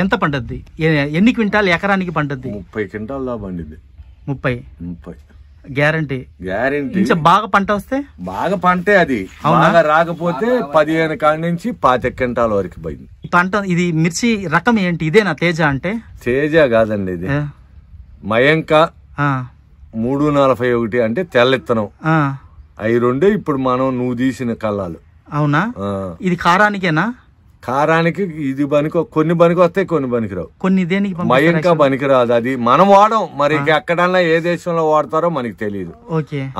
ఎంత పండుద్ది ఎన్ని క్వింటాల్ ఎకరానికి పండుద్ది ముప్పై క్వింటాల్ దా పండిద్ది ముప్పై ముప్పై గ్యారంటీ గ్యారంటీ బాగా పంట వస్తే బాగా పంటే అది బాగా రాకపోతే పదిహేను కాడి నుంచి పాతి క్వింటాల్ వరకు పోయింది పంట ఇది మిర్చి రకం ఏంటి ఇదేనా తేజ అంటే తేజ కాదండి ఇది మయంక మూడు నలభై ఒకటి అంటే తెల్లెత్తనం అవి రెండే ఇప్పుడు మనం నువ్వు తీసిన కళ్ళాలు అవునా ఇది కారానికేనా కారానికి ఇది బనికి కొన్ని బనికి వస్తాయి కొన్ని రావు కొన్ని దేనికి మయంకా రాదు అది మనం వాడం మరి ఎక్కడన్నా ఏ దేశంలో వాడతారో మనకి తెలియదు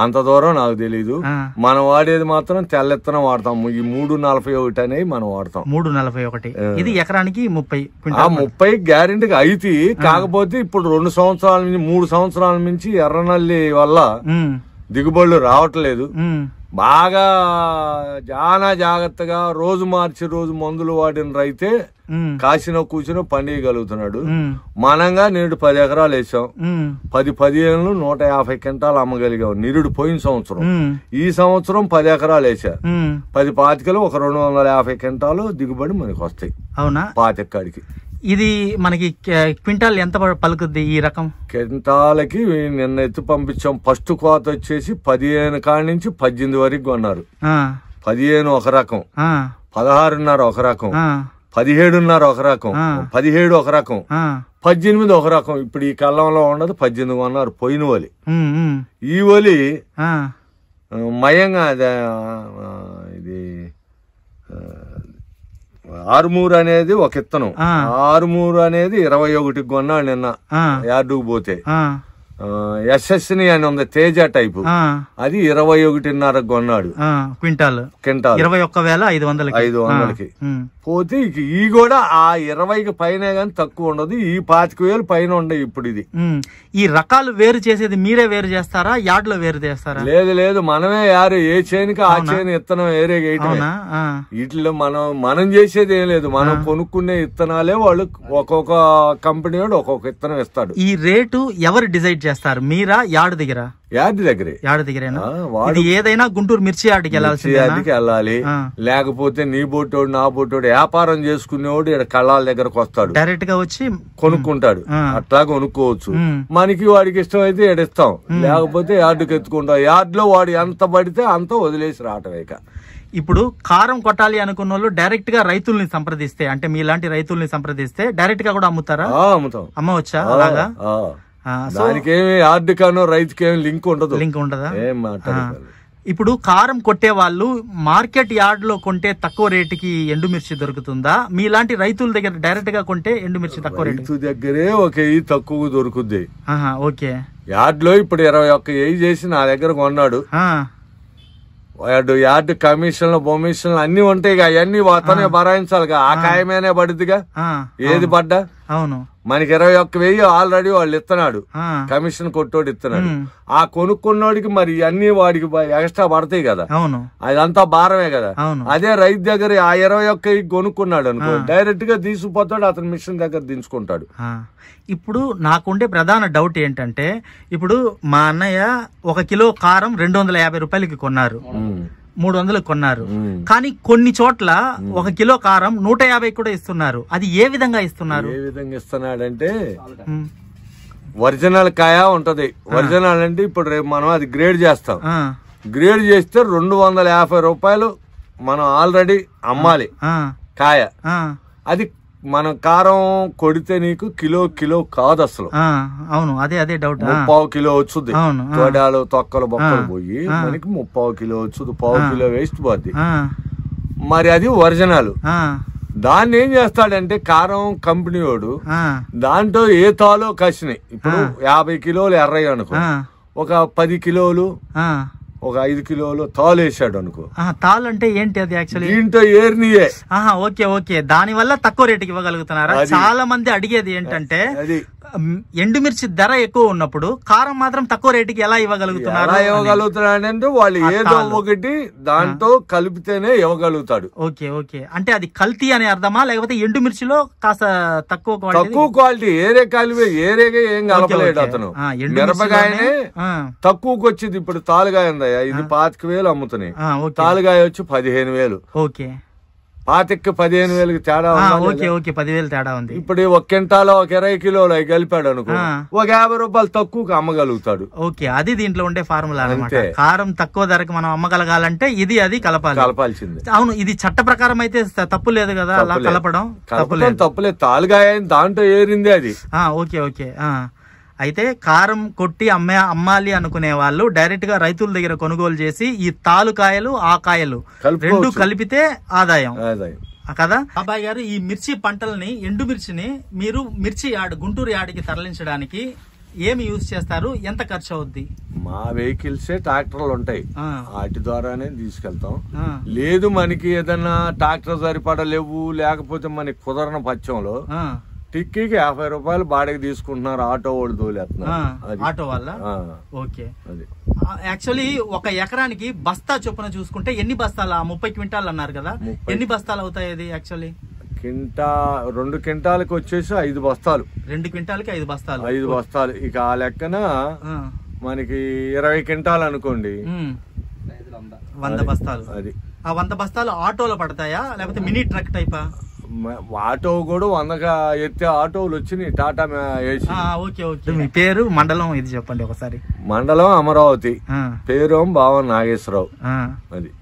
అంత దూరం నాకు తెలియదు మనం వాడేది మాత్రం తెల్లెత్తనం వాడతాం ఈ మూడు నలభై ఒకటి అనేవి మనం వాడతాం మూడు నలభై ఒకటి ఇది ఎకరానికి ముప్పై ముప్పై గ్యారంటీ అయితే కాకపోతే ఇప్పుడు రెండు సంవత్సరాల నుంచి మూడు సంవత్సరాల నుంచి ఎర్రనల్లి వల్ల దిగుబడులు రావట్లేదు బాగా చాలా జాగ్రత్తగా రోజు మార్చి రోజు మందులు వాడిన రైతే కాసిన కూర్చుని పండియగలుగుతున్నాడు మనంగా నేడు పది ఎకరాలు వేసాం పది పదిహేను నూట యాభై క్వింటాలు అమ్మగలిగాం నిరుడు పోయిన సంవత్సరం ఈ సంవత్సరం పది ఎకరాలు వేసా పది పాతికలు ఒక రెండు వందల యాభై క్వింటాలు దిగుబడి మనకు వస్తాయి అవునా పాతికాడికి ఇది మనకి క్వింటాల్ ఎంత పలుకుద్ది ఈ రకం క్వింటాలకి నిన్న ఎత్తు పంపించాం ఫస్ట్ కోత వచ్చేసి పదిహేను కాడి నుంచి పద్దెనిమిది వరకు కొన్నారు పదిహేను ఒక రకం పదహారున్నర ఒక రకం పదిహేడున్నర ఒక రకం పదిహేడు ఒక రకం పద్దెనిమిది ఒక రకం ఇప్పుడు ఈ కళ్ళంలో ఉన్నది పద్దెనిమిది కొన్నారు పోయిన ఒలి ఈ ఒలి మయంగా ఇది ఆరుమూరు అనేది ఒక ఇత్తనం ఆరుమూరు అనేది ఇరవై ఒకటికి కొన్నాడు నిన్న యార్డుకు పోతే యశస్ని అని ఉంది తేజ టైప్ అది ఇరవై ఒకటిన్నర కొన్నాడు క్వింటాల్ క్వింటాల్ ఇరవై ఒక్క వేల ఐదు వందలకి ఐదు వందలకి పోతే ఈ కూడా ఆ ఇరవైకి పైన కానీ తక్కువ ఉండదు ఈ పాతిక వేలు పైన ఉండవు ఇప్పుడు ఇది ఈ రకాలు వేరు చేసేది మీరే వేరు చేస్తారా యార్డ్ లో వేరు చేస్తారా లేదు లేదు మనమే యారు ఏ చేనుకి ఆ చేను ఇత్తనం వేరే వేయటం వీటిలో మనం మనం చేసేది ఏం లేదు మనం కొనుక్కునే ఇత్తనాలే వాళ్ళు ఒక్కొక్క కంపెనీ వాడు ఒక్కొక్క ఇత్తనం ఇస్తాడు ఈ రేటు ఎవరు డిసైడ్ చేస్తారు చేస్తారు మీరా యాడ్ దగ్గర యాడ్ దగ్గరే యాడ్ దగ్గరేనా ఇది ఏదైనా గుంటూరు మిర్చి యార్డ్కి వెళ్ళాల్సింది వెళ్ళాలి లేకపోతే నీ బొట్టోడు నా బొట్టోడు వ్యాపారం చేసుకునేవాడు ఇక్కడ కళ్ళాల దగ్గరకు వస్తాడు డైరెక్ట్ గా వచ్చి కొనుక్కుంటాడు అట్లా కొనుక్కోవచ్చు మనకి వాడికి ఇష్టం అయితే ఇస్తాం లేకపోతే యార్డుకి ఎత్తుకుంటాం యార్డ్ లో వాడు ఎంత పడితే అంత వదిలేసి రావటం ఇక ఇప్పుడు కారం కొట్టాలి అనుకున్న వాళ్ళు డైరెక్ట్ గా రైతుల్ని సంప్రదిస్తే అంటే మీలాంటి రైతుల్ని సంప్రదిస్తే డైరెక్ట్ గా కూడా అమ్ముతారా అమ్ముతాం అమ్మవచ్చా అలాగా దానికేమి ఆర్థికనో రైతుకేమి లింక్ ఉండదు లింక్ ఉండదా ఇప్పుడు కారం కొట్టే వాళ్ళు మార్కెట్ యార్డ్ లో కొంటే తక్కువ రేటుకి ఎండుమిర్చి దొరుకుతుందా మీలాంటి రైతుల దగ్గర డైరెక్ట్ గా కొంటే ఎండుమిర్చి తక్కువ రేటు దగ్గరే ఒక తక్కువ దొరుకుద్ది ఓకే యార్డ్ లో ఇప్పుడు ఇరవై ఒక్క ఏజ్ చేసి నా దగ్గర కొన్నాడు యార్డ్ కమిషన్లు బొమిషన్లు అన్ని ఉంటాయి అవన్నీ తనే భరాయించాలిగా ఆ కాయమేనే పడుద్దిగా ఏది పడ్డా అవును మనకి ఇరవై ఒక్క వెయ్యి ఆల్రెడీ వాళ్ళు ఇస్తున్నాడు కమిషన్ కొట్టోడు ఇస్తున్నాడు ఆ కొనుక్కున్నోడికి మరి అన్ని వాడికి ఎక్స్ట్రా పడతాయి కదా అవును అదంతా భారమే కదా అదే రైతు దగ్గర ఆ ఇరవై ఒక్క కొనుక్కున్నాడు అనుకో డైరెక్ట్ గా తీసుకుపోతాడు అతని మిషన్ దగ్గర దించుకుంటాడు ఇప్పుడు నాకుండే ప్రధాన డౌట్ ఏంటంటే ఇప్పుడు మా అన్నయ్య ఒక కిలో కారం రెండు వందల యాభై రూపాయలకి కొన్నారు మూడు వందలు కొన్నారు కానీ కొన్ని చోట్ల ఒక కిలో కారం నూట యాభై కూడా ఇస్తున్నారు అది ఏ విధంగా ఇస్తున్నారు ఏ విధంగా ఇస్తున్నాడంటే ఒరిజినల్ కాయ ఉంటది ఒరిజినల్ అంటే ఇప్పుడు రేపు మనం అది గ్రేడ్ చేస్తాం గ్రేడ్ చేస్తే రెండు వందల యాభై రూపాయలు మనం ఆల్రెడీ అమ్మాలి కాయ అది మనం కారం కొడితే నీకు కిలో కిలో కాదు అసలు అవును అదే అదే డౌట్ పావు కిలో వచ్చుద్ది తోడాలు తొక్కలు బొక్కలు పోయి మనకి ముప్పావు కిలో వచ్చుద్ది పావు కిలో వేస్ట్ పోద్ది మరి అది ఒరిజినల్ దాన్ని ఏం చేస్తాడంటే కారం కంపెనీ వాడు దాంట్లో ఏ తాలో కసినాయి ఇప్పుడు యాభై కిలోలు ఎర్రయ్య అనుకో ఒక పది కిలోలు ఒక ఐదు కిలోలు తాలు వేసాడు అనుకో తాలు అంటే ఏంటి అది యాక్చువల్లీ దీంట్లో ఏర్నియే ఓకే ఓకే దాని వల్ల తక్కువ రేటు ఇవ్వగలుగుతున్నారా చాలా మంది అడిగేది ఏంటంటే ఎండుమిర్చి ధర ఎక్కువ ఉన్నప్పుడు కారం మాత్రం తక్కువ రేటుకి ఎలా ఇవ్వగలుగుతున్నారు ఇవ్వగలుగుతున్నాడు వాళ్ళు ఏదో ఒకటి దాంతో కలిపితేనే ఇవ్వగలుగుతాడు ఓకే ఓకే అంటే అది కల్తీ అనే అర్థమా లేకపోతే ఎండుమిర్చిలో కాస్త తక్కువ తక్కువ క్వాలిటీ ఏరే కాలువే ఏరేగా ఏం కలపలేడు అతను మిరపకాయనే తక్కువకి వచ్చింది ఇప్పుడు తాలుగా కాయ ఇది పాతిక వేలు అమ్ముతున్నాయి తాలుగాయ వచ్చి పదిహేను వేలు ఓకే పాతికి పదిహేను వేలు తేడా ఓకే ఓకే పదివేలు తేడా ఉంది ఇప్పుడు ఒక కింటాలో ఒక ఇరవై కిలోలు కలిపాడు అనుకో ఒక యాభై రూపాయలు తక్కువ అమ్మగలుగుతాడు ఓకే అది దీంట్లో ఉండే ఫార్ములా అంటే కారం తక్కువ ధరకు మనం అమ్మగలగాలంటే ఇది అది కలపాలి కలపాల్సింది అవును ఇది చట్ట ప్రకారం అయితే తప్పు లేదు కదా అలా కలపడం తప్పులేదు తప్పులేదు తాలుగా దాంట్లో ఏరింది అది ఓకే ఓకే అయితే కారం కొట్టి అమ్మే అమ్మాలి అనుకునే వాళ్ళు డైరెక్ట్ గా రైతుల దగ్గర కొనుగోలు చేసి ఈ తాలుకాయలు ఆ కాయలు రెండు కలిపితే ఆదాయం కదా బాబాయ్ గారు ఈ మిర్చి పంటల్ని ఎండు మిర్చిని మీరు మిర్చి యాడ్ గుంటూరు యాడికి తరలించడానికి ఏమి యూజ్ చేస్తారు ఎంత ఖర్చు అవుద్ది మా వెహికల్స్ ట్రాక్టర్లు ఉంటాయి వాటి ద్వారానే తీసుకెళ్తాం లేదు మనకి ఏదన్నా ట్రాక్టర్ సరిపడలేవు లేకపోతే మనకి కుదరని పచ్చంలో టిక్కీకి యాభై రూపాయలు బాడీకి తీసుకుంటున్నారు ఆటో వాళ్ళు తోలేస్తున్నారు ఆటో వల్ల ఓకే అది యాక్చువల్లీ ఒక ఎకరానికి బస్తా చొప్పున చూసుకుంటే ఎన్ని బస్తాలు ముప్పై క్వింటాలు అన్నారు కదా ఎన్ని బస్తాలు అవుతాయి అది యాక్చువల్లీ కింటా రెండు క్వింటాల్కి వచ్చేసి ఐదు బస్తాలు రెండు క్వింటాల్కి ఐదు బస్తాలు ఐదు బస్తాలు ఇక ఆ లెక్కన మనకి ఇరవై క్వింటాలు అనుకోండి వంద బస్తాలు అది ఆ వంద బస్తాలు ఆటోలో పడతాయా లేకపోతే మినీ ట్రక్ టైపా ఆటో కూడా వందక ఎత్తే ఆటోలు వచ్చినాయి టాటా మీ పేరు మండలం ఇది చెప్పండి ఒకసారి మండలం అమరావతి పేరు భావన్ నాగేశ్వరరావు అది